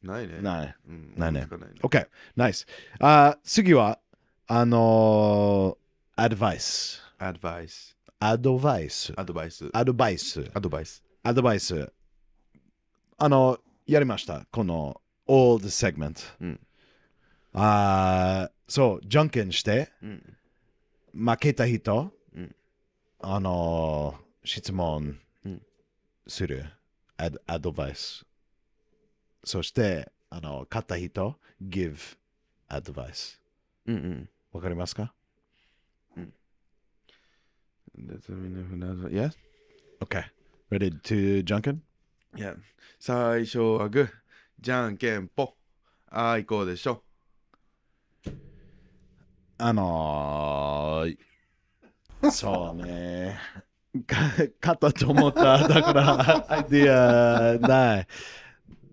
ないね。ない。うん、ないね思いつか OK、ナイス。あ次は、あのアドバイス。アドバイス。アドバイス。アドバイス。アドバイス。アドバイス。アドバイス。あの、やりました。このオ l ル segment。うんあそう、じゃんけんして、うん、負けた人、うん、あのー、質問する、アドアドバイス。そして、あの、勝った人、give アドバイス。うんうん。わかりますかうん。r Yes? Okay. Ready to junkin? Yeah. 最初はグじゃんけんぽ、あいこでしょ。あのー、そうね。かかったと思った、だから、アイディアない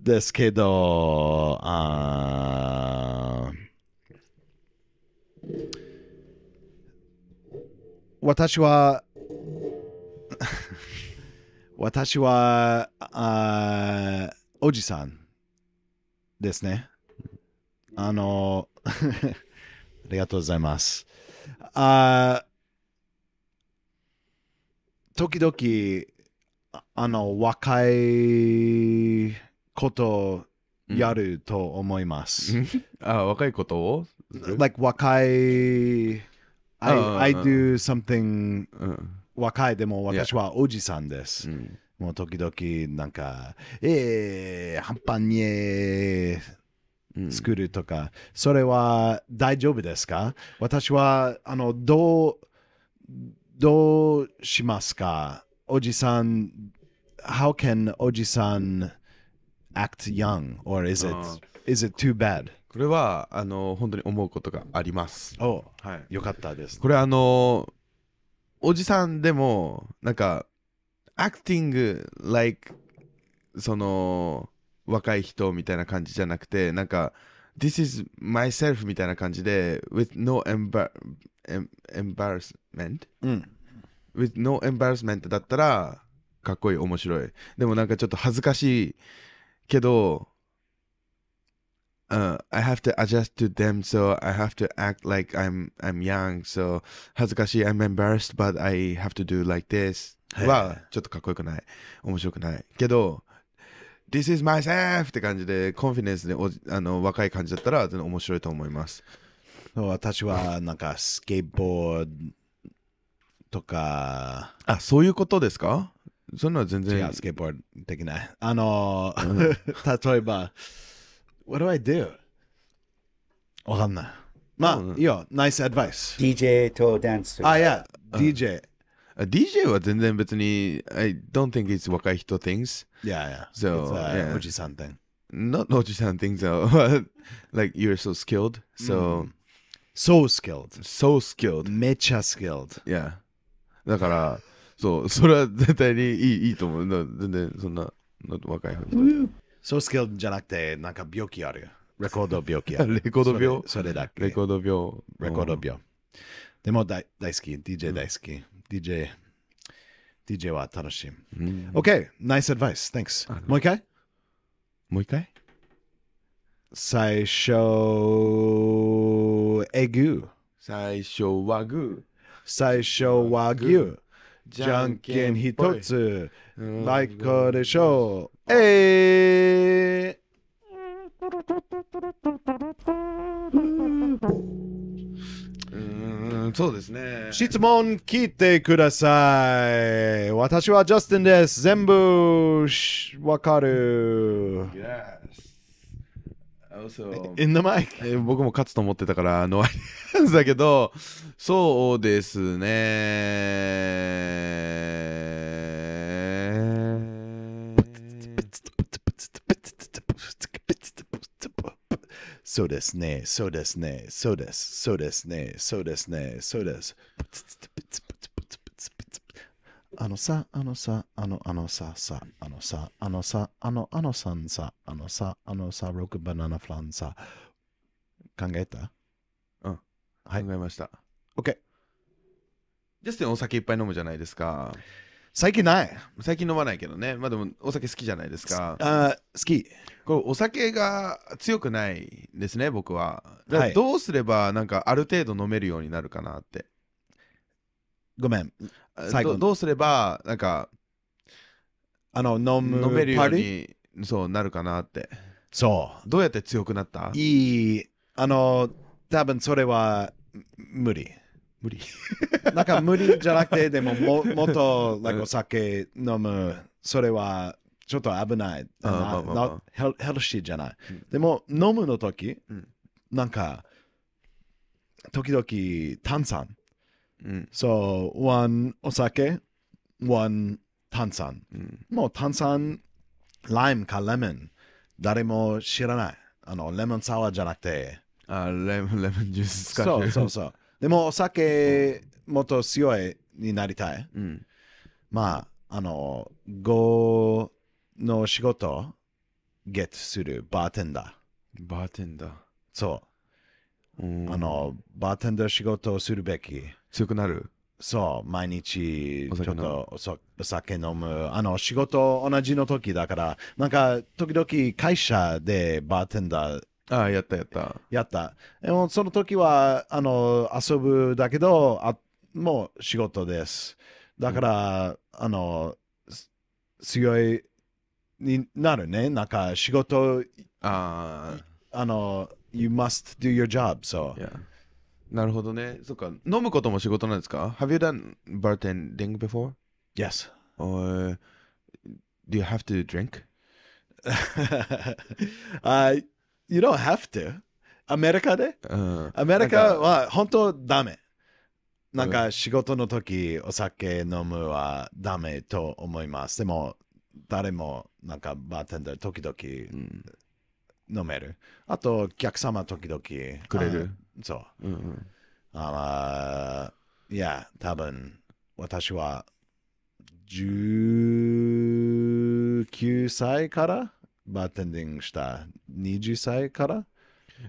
ですけど、あ私は、私はあ、おじさんですね。あの、ありがとうございます。あ時々、あの、若いことやると思います。あ若いことを ?Like 若い、I, I do something 若いでも私はおじさんです。もう時々なんか、えー、半端に作るとか、それは大丈夫ですか私はあのどうどうしますかおじさん How can おじさん act young or is it, is it too bad? これはあの本当に思うことがあります。おはい、よかったです、ね。これあのおじさんでもなんか acting like その若い人みたいな感じじゃなくて、なんか、This is myself みたいな感じで、with no embar r a s s m e n t うん、with no embarrassment だったら、かっこいい、面白い。でもなんかちょっと恥ずかしいけど、uh, I have to adjust to them, so I have to act like I'm I'm young, so 恥ずかしい、I'm embarrassed, but I have to do like this はちょっとかっこよくない、面白くない。けど、This is myself! って感じで、コンフィデンスでおあの若い感じだったら面白いと思います。私はなんかスケボーとか。あ、そういうことですかそんな全然。違う、スケボーできない。あの、うん、例えば、What do I do? わかんない。まあ、うん、いいよ、ナイスアドバイス。DJ とダンス。あ、いや、DJ。A DJ は全然別に、I don't think it's 若い人 things. Yeah, yeah. So, it's, uh, yeah. oji thing. Not おじさん things. thing, though. like, you're so skilled. So, mm-hmm. so skilled. So skilled. めちゃ skilled. Yeah. だから、そう、それは絶対にいいいいと思う。全然そんな若い人。So skilled じゃなくて、なんか病気あるよ。レコード病気ある。レコード病それだけ。レコード病。レコード病。でも大大好き、DJ 大好き。DJ、DJ は楽しい。OK、ナイスアドバイス。Thanks. もう一回もう一回最初、エグ。最初はグ最初は牛。じゃんけん一つ。ー。ライコでしょう。えー。そうですね。質問聞いてください。私はジャスティンです。全部わかる。Yes. Also, In the mic. 僕も勝つと思ってたから、ノアリだけど、そうですね。そうですね、そうですね、そうです、そうですね、そうですね、そうです。あのさ、あのさ、あの、あのさ、さ、あのさ、あのさ、あの、あのさんさ、あのさ、あのさ、ロックバナナフランさ。考えたうん。はい。考えました。OK。ジャスティンお酒いっぱい飲むじゃないですか。最近ない最近飲まないけどねまあでもお酒好きじゃないですかあ好きこれお酒が強くないですね僕はどうすればなんかある程度飲めるようになるかなって、ごめん最後どどうすればなんかあの飲む飲めるようにそうなるかなってそうどうやって強くなったいいあの多分それは無理無理。なんか無理じゃなくて、でもももっと、l お酒飲む、それはちょっと危ない。あああヘルヘルシーじゃない。でも飲むの時、うん、なんか、時々炭酸。うん、so, one お酒、one 炭酸。うん、もう炭酸、ライムかレモン、誰も知らない。あの、レモンサワーじゃなくて。あレモン、レモンジュース使う。そうそうそう。でもお酒もっと強いになりたい。うん、まあ、あの、語の仕事、ゲットするバーテンダー。バーテンダー。そう。うあの、バーテンダー仕事をするべき。強くなるそう、毎日、ちょっとお酒飲む。あの、仕事同じの時だから、なんか、時々会社でバーテンダーああ、やったやった。やった。でもその時はあの遊ぶだけどあ、もう仕事です。だから、あの、す強いになるね。なんか仕事、ああの、you must do your job. So,、Yeah. なるほどね。そっか、飲むことも仕事なんですか ?Have you done bartending before? yes. Or do you have to drink? uh, You don't have to. アメリカで、うん、アメリカは本当ダメ。なんか仕事の時お酒飲むはダメと思います。でも誰もなんかバーテンダー時々飲める。あとお客様時々くれる。そう。うんうん、あいや、多分私は19歳からバーテンディングした20歳からい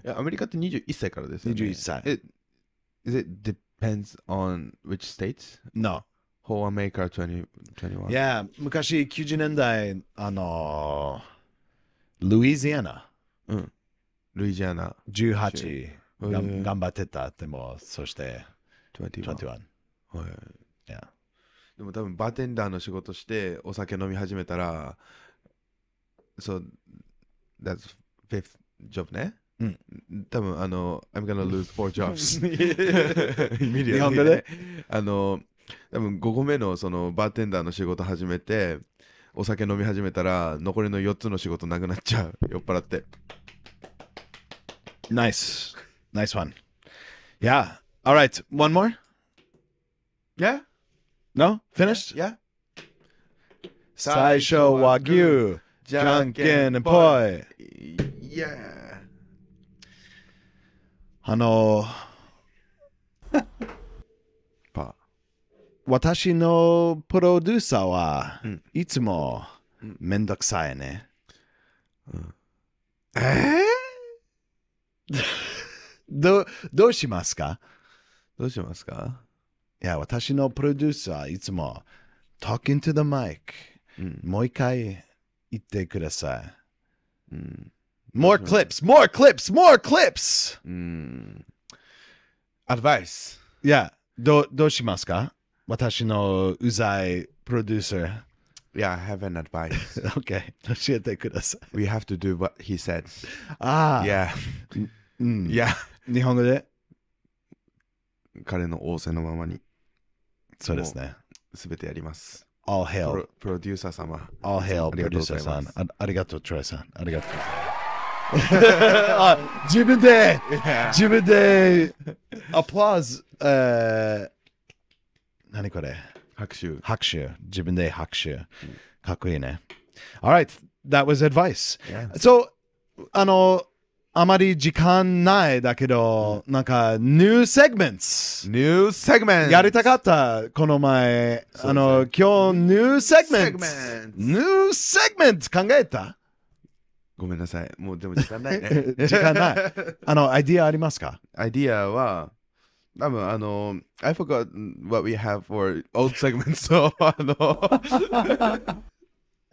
やアメリカって21歳からですよね。21歳。It, is it depends on which states? No. w h o l a m e r c 2 1 y e 昔90年代、あのー、ルイジアナ。うん。ルイジアナ。18。が頑張ってた。でも、そして、21。21はい。い e でも多分バーテンダーの仕事してお酒飲み始めたら so that's fifth job ね。うん。多分あの、I'm gonna lose four jobs. immediately. 日本語であの、多分5個目のそのバーテンダーの仕事始めて、お酒飲み始めたら、残りの4つの仕事なくなっちゃう。酔っ払って。Nice. Nice one. Yeah. All right. One more? Yeah? No? Finished? Yeah. 最初は牛。じゃんけんぽい。いやあの、パ私のプロデューサーは、いつもめんどくさいね。うん、えー、どどうしますかどうしますかいや、私のプロデューサーいつも talking to the mic、うん、もう一回行ってください。うん、more clips, more clips, more clips! うん。アドバイス。いや、どどうしますか私のうざいプロデューサー。Yeah, I have an advice. okay, 教えてください。We have to do what he said. ああ。Yeah. うん。Yeah. 日本語で彼の仰せのままに。そうですね。すべてやります。all hail. Pro, producer sama. All hail, producer san. Arigato, Troy san. Arigato. uh, Jibide! Jibide! That was advice. Yeah. So, あまり時間ないだけど、なんか、ニューセグメンツ。ニューセグメントやりたかった、この前。ねあの、今日、ニューセグメント。ニューセグメント考えたごめんなさい。もうでも時間ないね。時間ない。あの、アイディアありますかイディアは、多分あの、I forgot what we have for old segments, so あの、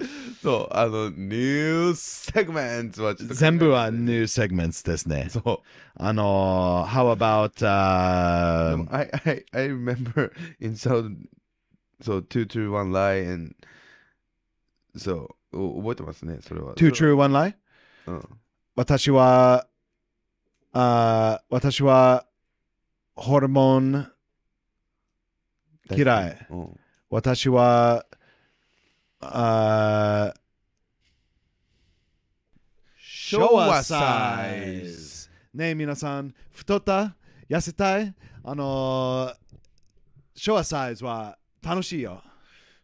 そう、あの、ニューセグメンツはちょっと。全部はニューセグメンツですね。そう。あの、how about, uh... I, I, I remember in South, so, two, two, one lie and, so, 覚えてますね、それは。two, true, one lie? うん。私は、あ私は、ホルモン嫌い。うん、私は、昭和サイズねえ皆さん太った痩せたいあのー、s h o w は楽しいよ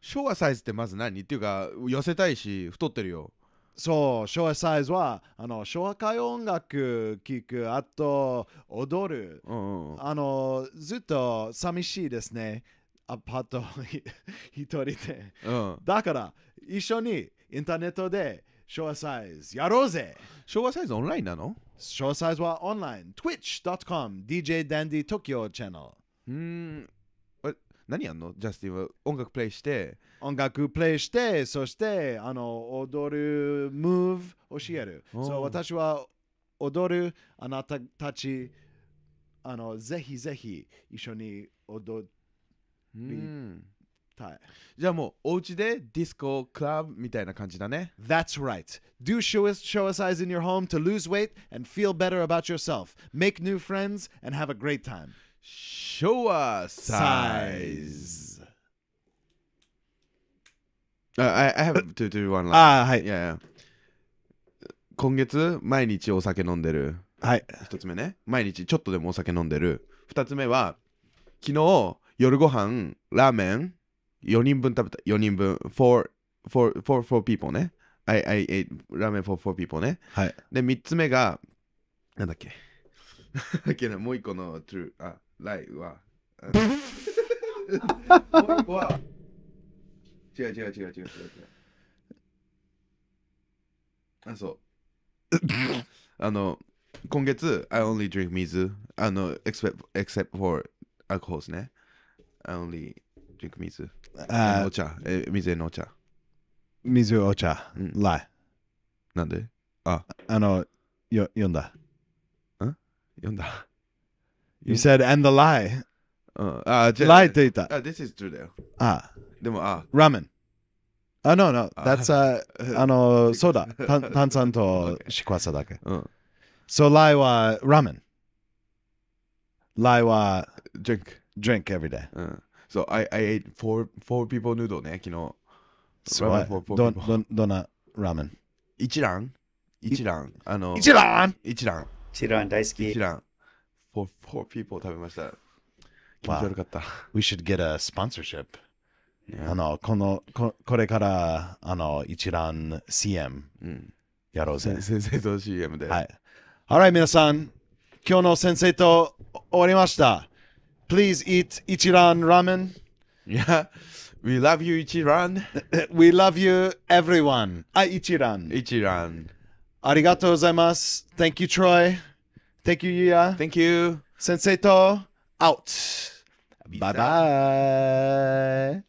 昭和サイズってまず何っていうか寄せたいし太ってるよそう昭和サイズはあの昭和歌謡音楽聴くあと踊る、うんうん、あのずっと寂しいですねアパート 一人で、うんだから一緒にインターネットで昭和サイズやろうぜ昭和サイズオンラインなの昭和サイズはオンライン twitch.com DJ Dandy Tokyo チャンネルうーんえ何やんのジャスティンは音楽プレイして音楽プレイしてそしてあの踊るムーブ教える、うんそう私は踊るあなたたちあのぜひぜひ一緒に踊たいじゃあもうお家でディスコクラブみたいな感じだね That's right Do show us, show us eyes in your home to lose weight and feel better about yourself Make new friends and have a great time Show us eyes uh, I, I have to do one last ああはい yeah, yeah. 今月毎日お酒飲んでるはい一つ目ね毎日ちょっとでもお酒飲んでる二つ目は昨日夜ご飯ラーメン4人分食べた4人分 for, for, for, for people ね I, I ate ラーメン for four people ね、はい、で3つ目がなんだっけだっけなもう一個の true あ lie はもう一個は違う違う違う違う違う違うあそうあの今月 I only drink 水あの except, except for alcohols ね I only drink mizu. Uh, and ocha. Uh, ocha. Mm. lie. Lai. Nande? Ah. Ano, uh, yo, yonda. Huh? Yonda. You, said, and the lie. Oh, ah, lie to ah, this is true though. Ah. Demo, ah. Ramen. Ah, no, no. Ah. That's, uh, ano, soda. Tansan to shikwasa dake. Oh. So lie was ramen. Lie was Drink. Drink every day. うん。So I, I ate four, four people noodle ね、昨日。すごい。ど、ど、どんなラーメン一蘭一蘭。あの、一蘭一蘭。一蘭大好き。一蘭。for four people 食べました。気持ち悪かった。Wow. We should get a sponsorship. Yeah. あの、この、ここれから、あの、一覧 CM やろうぜ。うん、先生と CM で。はい。はい、皆さん、今日の先生と終わりました。Please eat Ichiran ramen. Yeah. We love you, Ichiran. we love you, everyone. Ah, Ichiran. Ichiran. Arigato gozaimasu. Thank you, Troy. Thank you, Yuya. Thank you. Sensei To, out. Bye-bye.